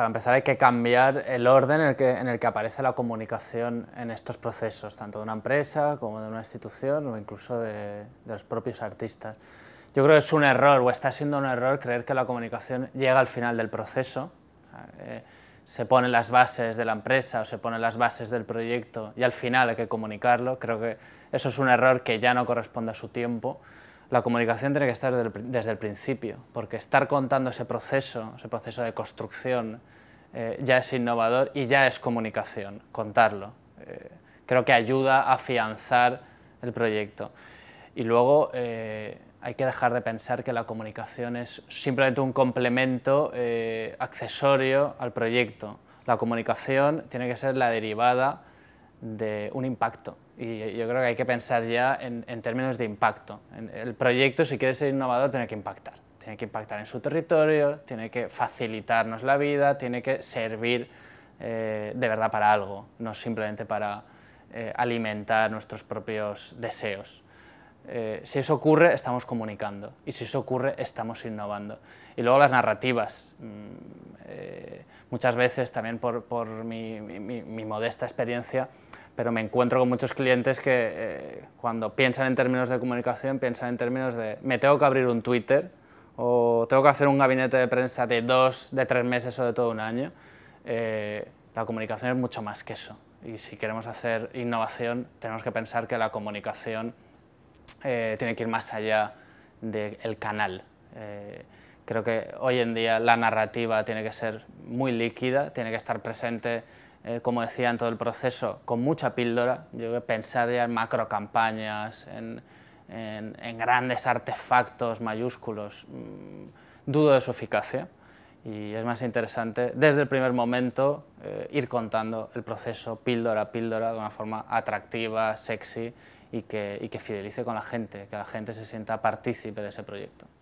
para empezar hay que cambiar el orden en el, que, aparece la comunicación en estos procesos, tanto de una empresa como de una institución o incluso de, los propios artistas. Yo creo que es un error o está siendo un error creer que la comunicación llega al final del proceso. Eh, se ponen las bases de la empresa o se ponen las bases del proyecto y al final hay que comunicarlo. Creo que eso es un error que ya no corresponde a su tiempo la comunicación tiene que estar desde el, principio, porque estar contando ese proceso, ese proceso de construcción, eh, ya es innovador y ya es comunicación, contarlo. Eh, creo que ayuda a afianzar el proyecto. Y luego eh, hay que dejar de pensar que la comunicación es simplemente un complemento accesorio al proyecto. La comunicación tiene que ser la derivada de un impacto. Y yo creo que hay que pensar ya en, términos de impacto. el proyecto, si quiere ser innovador, tiene que impactar. Tiene que impactar en su territorio, tiene que facilitarnos la vida, tiene que servir eh, de verdad para algo, no simplemente para eh, alimentar nuestros propios deseos. Eh, si eso ocurre, estamos comunicando. Y si eso ocurre, estamos innovando. Y luego las narrativas. Mm, muchas veces, también por, mi modesta experiencia, pero me encuentro con muchos clientes que eh, cuando piensan en términos de comunicación, piensan en términos de me tengo que abrir un Twitter o tengo que hacer un gabinete de prensa de dos, de tres meses o de todo un año. Eh, la comunicación es mucho más que eso. Y si queremos hacer innovación, tenemos que pensar que la comunicación eh, tiene que ir más allá del canal. creo que hoy en día la narrativa tiene que ser muy líquida, tiene que estar presente eh, como decía, en todo el proceso, con mucha píldora. Yo que pensar ya en macrocampañas, en, en, grandes artefactos mayúsculos, mm, dudo de su eficacia. Y es más interesante, desde el primer momento, eh, ir contando el proceso píldora a píldora de una forma atractiva, sexy y que fidelice con la gente, que la gente se sienta partícipe de ese proyecto.